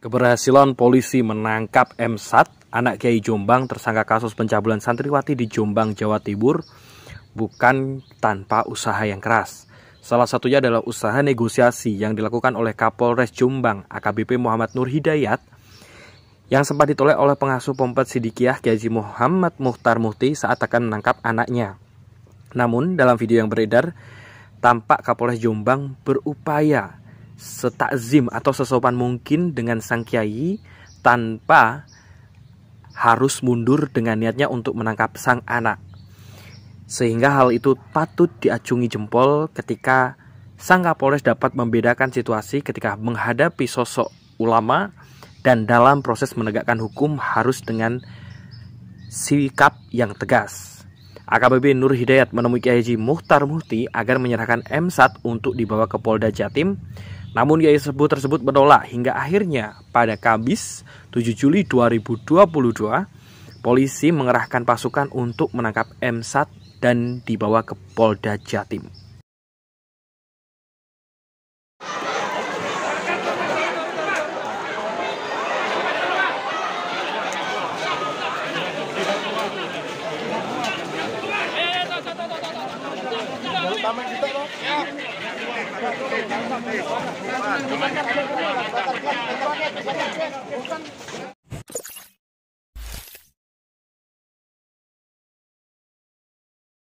Keberhasilan polisi menangkap M Sat, anak Kiai Jombang tersangka kasus pencabulan santriwati di Jombang, Jawa Timur, bukan tanpa usaha yang keras. Salah satunya adalah usaha negosiasi yang dilakukan oleh Kapolres Jombang AKBP Muhammad Nur Hidayat yang sempat ditoleh oleh pengasuh Pompet Sidikiah Kiai Muhammad Muhtar Muhti saat akan menangkap anaknya. Namun dalam video yang beredar, tampak Kapolres Jombang berupaya setakzim atau sesopan mungkin dengan sang kiai tanpa harus mundur dengan niatnya untuk menangkap sang anak. Sehingga hal itu patut diacungi jempol ketika sang Kapolres dapat membedakan situasi ketika menghadapi sosok ulama dan dalam proses menegakkan hukum harus dengan sikap yang tegas. AKBP Nur Hidayat menemui Kiai Haji Muhtar Muhti agar menyerahkan M M1 untuk dibawa ke Polda Jatim namun Kiai tersebut, tersebut menolak hingga akhirnya pada Kamis 7 Juli 2022 polisi mengerahkan pasukan untuk menangkap m Sat dan dibawa ke Polda Jatim. Yeah. Thank you.